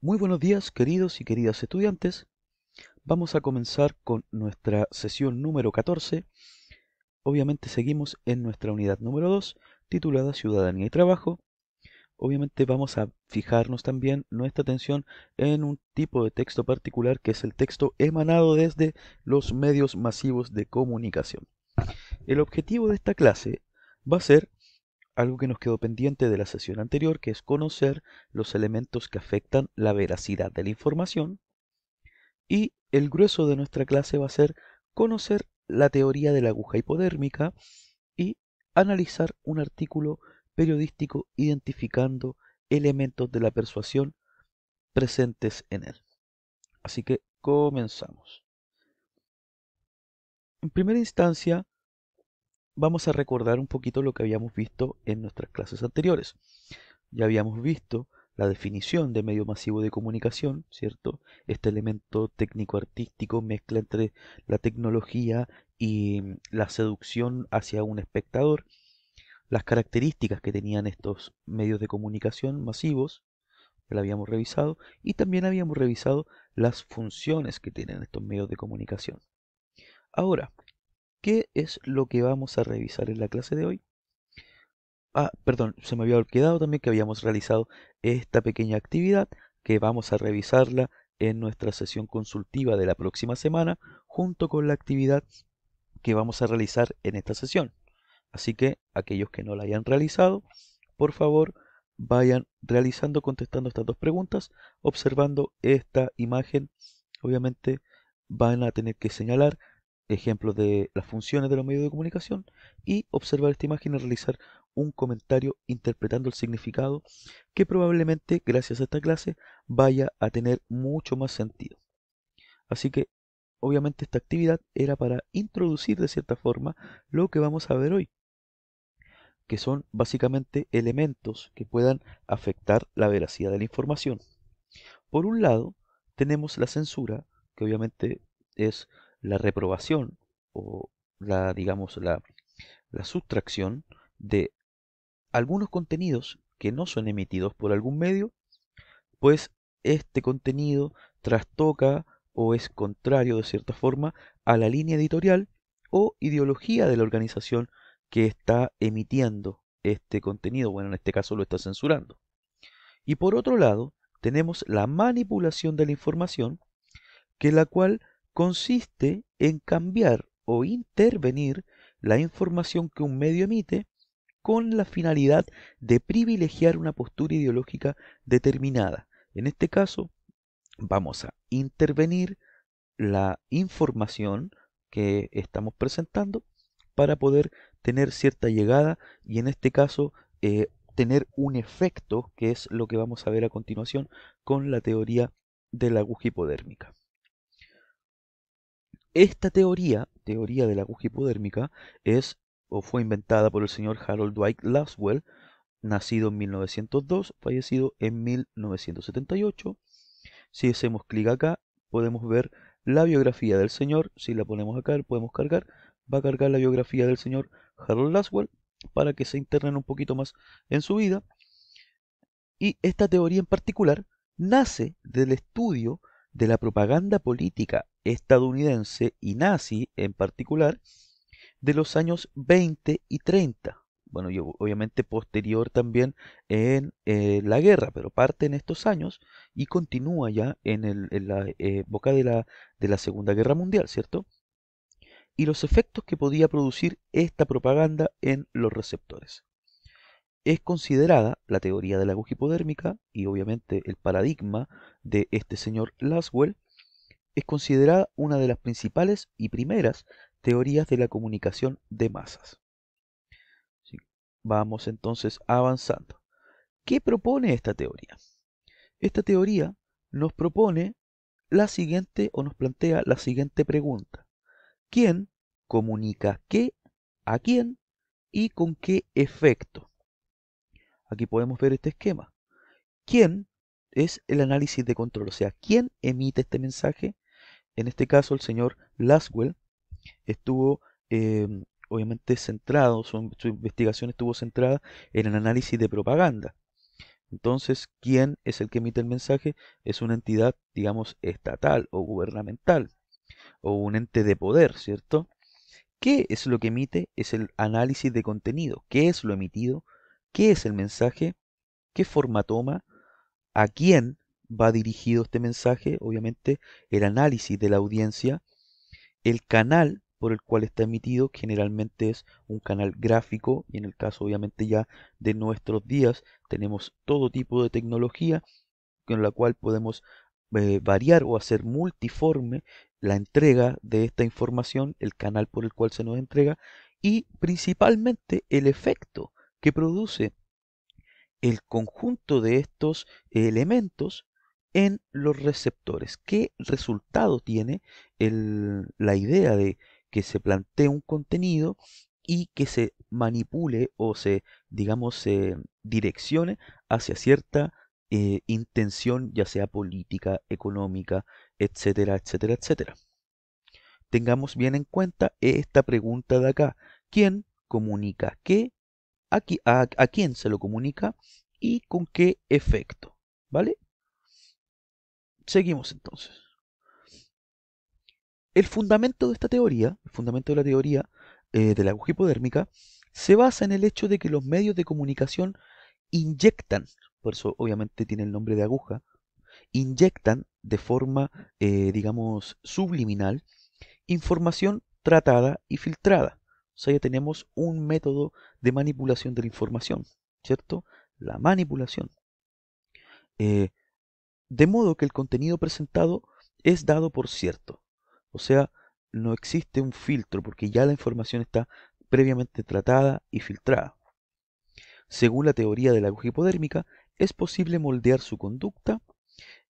Muy buenos días, queridos y queridas estudiantes. Vamos a comenzar con nuestra sesión número 14. Obviamente seguimos en nuestra unidad número 2, titulada Ciudadanía y Trabajo. Obviamente vamos a fijarnos también nuestra atención en un tipo de texto particular que es el texto emanado desde los medios masivos de comunicación. El objetivo de esta clase va a ser algo que nos quedó pendiente de la sesión anterior, que es conocer los elementos que afectan la veracidad de la información. Y el grueso de nuestra clase va a ser conocer la teoría de la aguja hipodérmica y analizar un artículo periodístico identificando elementos de la persuasión presentes en él. Así que comenzamos. En primera instancia, vamos a recordar un poquito lo que habíamos visto en nuestras clases anteriores. Ya habíamos visto la definición de medio masivo de comunicación, ¿cierto? Este elemento técnico-artístico mezcla entre la tecnología y mm, la seducción hacia un espectador, las características que tenían estos medios de comunicación masivos, la habíamos revisado, y también habíamos revisado las funciones que tienen estos medios de comunicación. Ahora, ¿Qué es lo que vamos a revisar en la clase de hoy? Ah, perdón, se me había olvidado también que habíamos realizado esta pequeña actividad que vamos a revisarla en nuestra sesión consultiva de la próxima semana junto con la actividad que vamos a realizar en esta sesión. Así que aquellos que no la hayan realizado, por favor vayan realizando, contestando estas dos preguntas, observando esta imagen. Obviamente van a tener que señalar ejemplos de las funciones de los medios de comunicación y observar esta imagen y realizar un comentario interpretando el significado que probablemente gracias a esta clase vaya a tener mucho más sentido. Así que obviamente esta actividad era para introducir de cierta forma lo que vamos a ver hoy, que son básicamente elementos que puedan afectar la veracidad de la información. Por un lado, tenemos la censura, que obviamente es la reprobación o la, digamos, la, la sustracción de algunos contenidos que no son emitidos por algún medio, pues este contenido trastoca o es contrario de cierta forma a la línea editorial o ideología de la organización que está emitiendo este contenido, bueno, en este caso lo está censurando. Y por otro lado, tenemos la manipulación de la información, que la cual consiste en cambiar o intervenir la información que un medio emite con la finalidad de privilegiar una postura ideológica determinada. En este caso, vamos a intervenir la información que estamos presentando para poder tener cierta llegada y en este caso eh, tener un efecto, que es lo que vamos a ver a continuación con la teoría de la aguja hipodérmica. Esta teoría, teoría de la aguja hipodérmica, es o fue inventada por el señor Harold Dwight Laswell, nacido en 1902, fallecido en 1978. Si hacemos clic acá, podemos ver la biografía del señor. Si la ponemos acá, podemos cargar. Va a cargar la biografía del señor Harold Laswell para que se internen un poquito más en su vida. Y esta teoría en particular nace del estudio de la propaganda política estadounidense y nazi en particular de los años 20 y 30. Bueno, obviamente posterior también en eh, la guerra, pero parte en estos años y continúa ya en, la época boca de la, de la Segunda Guerra Mundial, ¿cierto? Y los efectos que podía producir esta propaganda en los receptores es considerada la teoría de la aguja hipodérmica y obviamente el paradigma de este señor Laswell es considerada una de las principales y primeras teorías de la comunicación de masas. vamos entonces avanzando. ¿Qué propone esta teoría? Esta teoría nos propone la siguiente o nos plantea la siguiente pregunta. ¿Quién comunica qué, a quién y con qué efecto? Aquí podemos ver este esquema. ¿Quién es el análisis de control? O sea, ¿quién emite este mensaje? en este caso el señor Laswell estuvo em, obviamente centrado, su, investigación estuvo centrada en el análisis de propaganda. Entonces, ¿quién es el que emite el mensaje? Es una entidad, digamos, estatal o gubernamental, o un ente de poder, ¿cierto? ¿Qué es lo que emite? Es el análisis de contenido. ¿Qué es lo emitido? ¿Qué es el mensaje? ¿Qué forma toma? ¿A quién? va dirigido este mensaje, obviamente, el análisis de la audiencia, el canal por el cual está emitido, generalmente es un canal gráfico y en el caso obviamente ya de nuestros días tenemos todo tipo de tecnología con la cual podemos eh, variar o hacer multiforme la entrega de esta información, el canal por el cual se nos entrega y principalmente el efecto que produce el conjunto de estos elementos en los receptores. ¿Qué resultado tiene la idea de que se plantee un contenido y que se manipule o se, digamos, se direccione hacia cierta eh, intención, ya sea política, económica, etcétera, etcétera, etcétera? Tengamos bien en cuenta esta pregunta de acá. ¿Quién comunica qué? ¿A quién se lo comunica? ¿Y con qué efecto? ¿Vale? Seguimos entonces. El fundamento de esta teoría, el fundamento de la teoría eh, de la aguja hipodérmica, se basa en el hecho de que los medios de comunicación inyectan, por eso obviamente tiene el nombre de aguja, inyectan de forma, eh, digamos, subliminal, información tratada y filtrada. O sea, ya tenemos un método de manipulación de la información, ¿cierto? La manipulación. Eh, de modo que el contenido presentado es dado por cierto. O sea, no existe un filtro porque ya la información está previamente tratada y filtrada. Según la teoría de la aguja hipodérmica, es posible moldear su conducta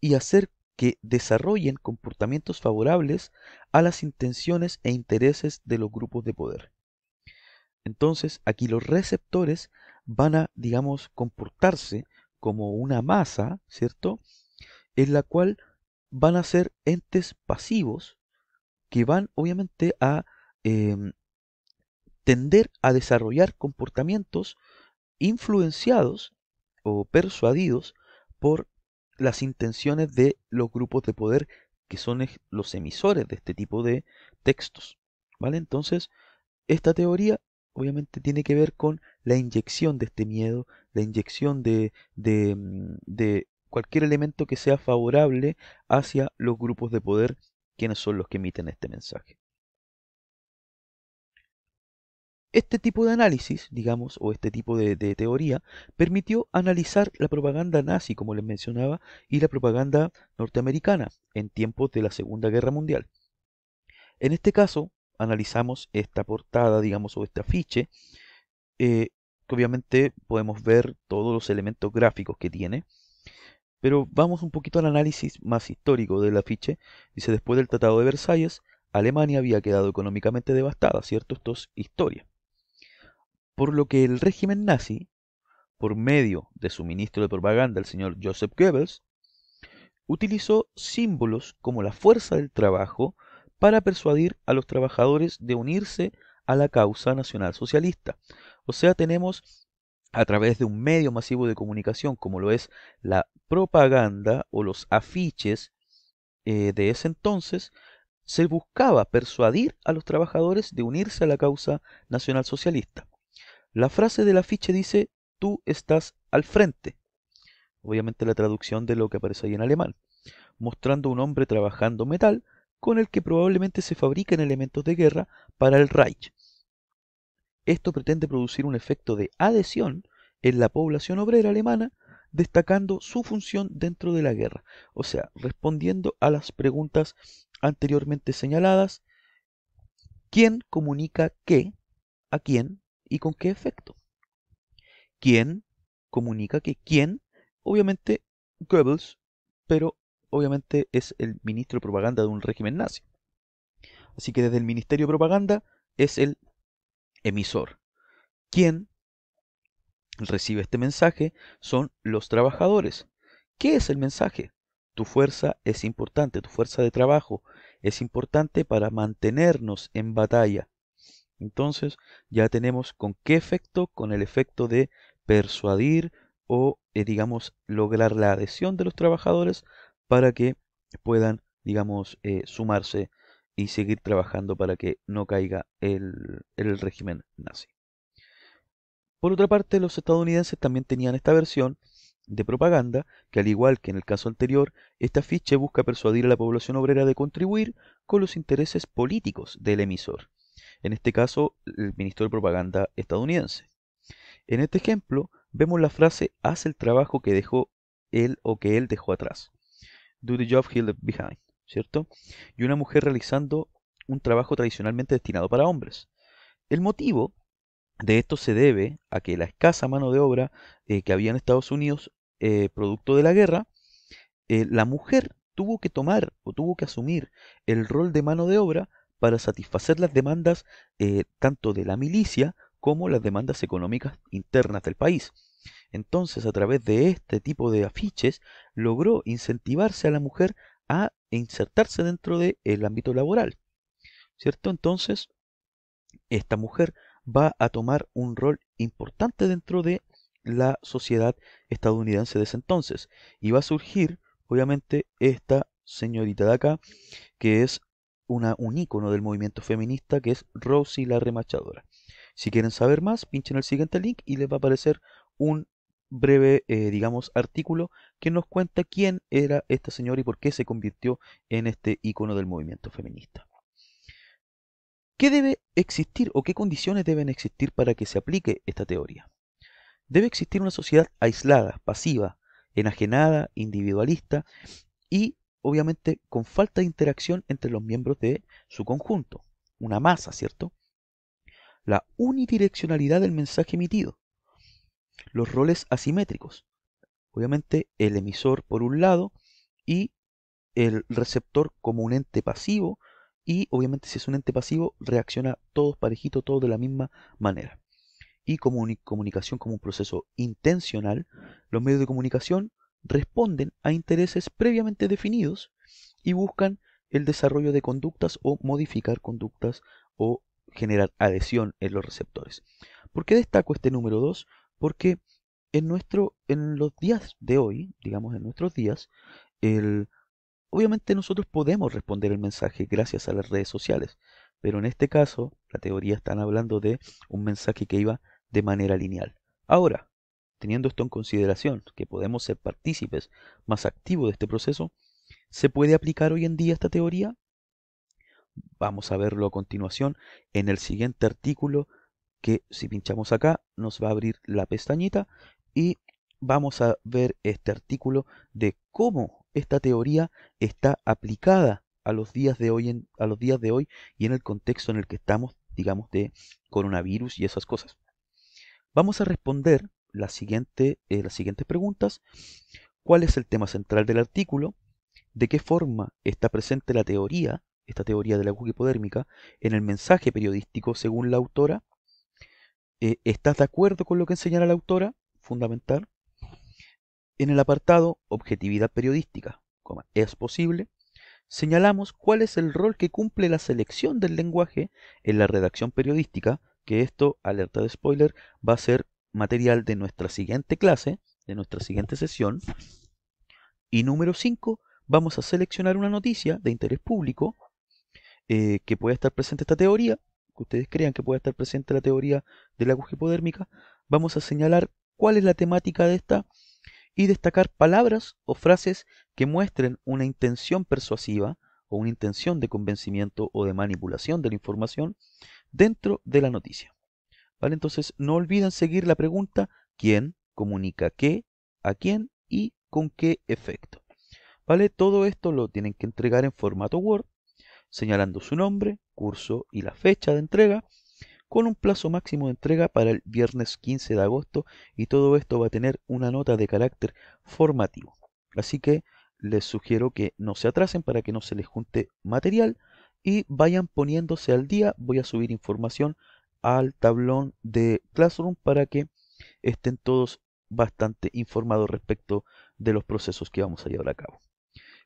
y hacer que desarrollen comportamientos favorables a las intenciones e intereses de los grupos de poder. Entonces, aquí los receptores van a, digamos, comportarse como una masa, ¿cierto? en la cual van a ser entes pasivos que van obviamente a em, tender a desarrollar comportamientos influenciados o persuadidos por las intenciones de los grupos de poder que son los emisores de este tipo de textos. ¿Vale? Entonces, esta teoría obviamente tiene que ver con la inyección de este miedo, la inyección de mm, cualquier elemento que sea favorable hacia los grupos de poder, quienes son los que emiten este mensaje. Este tipo de análisis, digamos, o este tipo de, teoría, permitió analizar la propaganda nazi, como les mencionaba, y la propaganda norteamericana en tiempos de la Segunda Guerra Mundial. En este caso, analizamos esta portada, digamos, o este afiche, eh, que obviamente podemos ver todos los elementos gráficos que tiene, pero vamos un poquito al análisis más histórico del afiche. Dice, después del Tratado de Versalles, Alemania había quedado económicamente devastada, ¿cierto? Esto es historia. Por lo que el régimen nazi, por medio de su ministro de propaganda, el señor Joseph Goebbels, utilizó símbolos como la fuerza del trabajo para persuadir a los trabajadores de unirse a la causa nacional socialista O sea, tenemos a través de un medio masivo de comunicación como lo es la propaganda o los afiches eh, de ese entonces, se buscaba persuadir a los trabajadores de unirse a la causa nacionalsocialista. La frase del afiche dice, tú estás al frente. Obviamente la traducción de lo que aparece ahí en alemán, mostrando un hombre trabajando metal con el que probablemente se fabrican elementos de guerra para el Reich. Esto pretende producir un efecto de adhesión en la población obrera alemana destacando su función dentro de la guerra, o sea, respondiendo a las preguntas anteriormente señaladas, ¿quién comunica qué, a quién y con qué efecto? ¿Quién comunica qué? quién? Obviamente Goebbels, pero obviamente es el ministro de propaganda de un régimen nazi. Así que desde el Ministerio de Propaganda es el emisor. ¿Quién recibe este mensaje son los trabajadores. ¿Qué es el mensaje? Tu fuerza es importante, tu fuerza de trabajo es importante para mantenernos en batalla. Entonces ya tenemos con qué efecto, con el efecto de persuadir o, eh, digamos, lograr la adhesión de los trabajadores para que puedan, digamos, eh, sumarse y seguir trabajando para que no caiga el, el régimen nazi. Por otra parte, los estadounidenses también tenían esta versión de propaganda que, al igual que en el caso anterior, esta afiche busca persuadir a la población obrera de contribuir con los intereses políticos del emisor. En este caso, el ministro de propaganda estadounidense. En este ejemplo, vemos la frase haz el trabajo que dejó él o que él dejó atrás. Do the job he left behind, ¿cierto? Y una mujer realizando un trabajo tradicionalmente destinado para hombres. El motivo de esto se debe a que la escasa mano de obra eh, que había en Estados Unidos, eh, producto de la guerra, eh, la mujer tuvo que tomar o tuvo que asumir el rol de mano de obra para satisfacer las demandas tanto de la milicia como las demandas económicas internas del país. Entonces, a través de este tipo de afiches, logró incentivarse a la mujer a insertarse dentro del ámbito laboral. ¿Cierto? Entonces, esta mujer va a tomar un rol importante dentro de la sociedad estadounidense de ese entonces. Y va a surgir, obviamente, esta señorita de acá, que es una, un ícono del movimiento feminista, que es Rosie la remachadora. Si quieren saber más, pinchen el siguiente link y les va a aparecer un breve, eh, digamos, artículo que nos cuenta quién era esta señora y por qué se convirtió en este ícono del movimiento feminista. ¿Qué debe existir o qué condiciones deben existir para que se aplique esta teoría? Debe existir una sociedad aislada, pasiva, enajenada, individualista y obviamente con falta de interacción entre los miembros de su conjunto, una masa, ¿cierto? La unidireccionalidad del mensaje emitido, los roles asimétricos, obviamente el emisor por un lado y el receptor como un ente pasivo y obviamente si es un ente pasivo, reacciona todos parejito, todos de la misma manera. Y como comunicación como un proceso intencional, los medios de comunicación responden a intereses previamente definidos y buscan el desarrollo de conductas o modificar conductas o generar adhesión en los receptores. ¿Por qué destaco este número 2? Porque en, nuestro, en los días de hoy, digamos en nuestros días, el Obviamente nosotros podemos responder el mensaje gracias a las redes sociales, pero en este caso la teoría están hablando de un mensaje que iba de manera lineal. Ahora, teniendo esto en consideración, que podemos ser partícipes más activos de este proceso, ¿se puede aplicar hoy en día esta teoría? Vamos a verlo a continuación en el siguiente artículo que si pinchamos acá nos va a abrir la pestañita y vamos a ver este artículo de cómo esta teoría está aplicada a los días de hoy, en, a los días de hoy y en el contexto en el que estamos, digamos, de coronavirus y esas cosas. Vamos a responder eh, las siguientes preguntas. ¿Cuál es el tema central del artículo? ¿De qué forma está presente la teoría, esta teoría de la hipodérmica, en el mensaje periodístico según la autora? Eh, ¿Estás de acuerdo con lo que enseñará la autora? Fundamental. En el apartado Objetividad periodística, es posible, señalamos cuál es el rol que cumple la selección del lenguaje en la redacción periodística, que esto, alerta de spoiler, va a ser material de nuestra siguiente clase, de nuestra siguiente sesión. Y número 5, vamos a seleccionar una noticia de interés público eh, que pueda estar presente esta teoría, que ustedes crean que pueda estar presente la teoría de la aguja hipodérmica. Vamos a señalar cuál es la temática de esta y destacar palabras o frases que muestren una intención persuasiva o una intención de convencimiento o de manipulación de la información dentro de la noticia. ¿Vale? Entonces, no olviden seguir la pregunta ¿quién comunica qué, a quién y con qué efecto? ¿Vale? Todo esto lo tienen que entregar en formato Word, señalando su nombre, curso y la fecha de entrega, con un plazo máximo de entrega para el viernes 15 de agosto y todo esto va a tener una nota de carácter formativo. Así que les sugiero que no se atrasen para que no se les junte material y vayan poniéndose al día. Voy a subir información al tablón de Classroom para que estén todos bastante informados respecto de los procesos que vamos a llevar a cabo.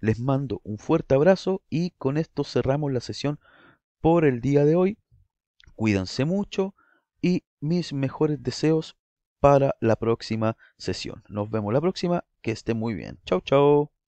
Les mando un fuerte abrazo y con esto cerramos la sesión por el día de hoy cuídense mucho y mis mejores deseos para la próxima sesión. Nos vemos la próxima, que esté muy bien. Chau, chao.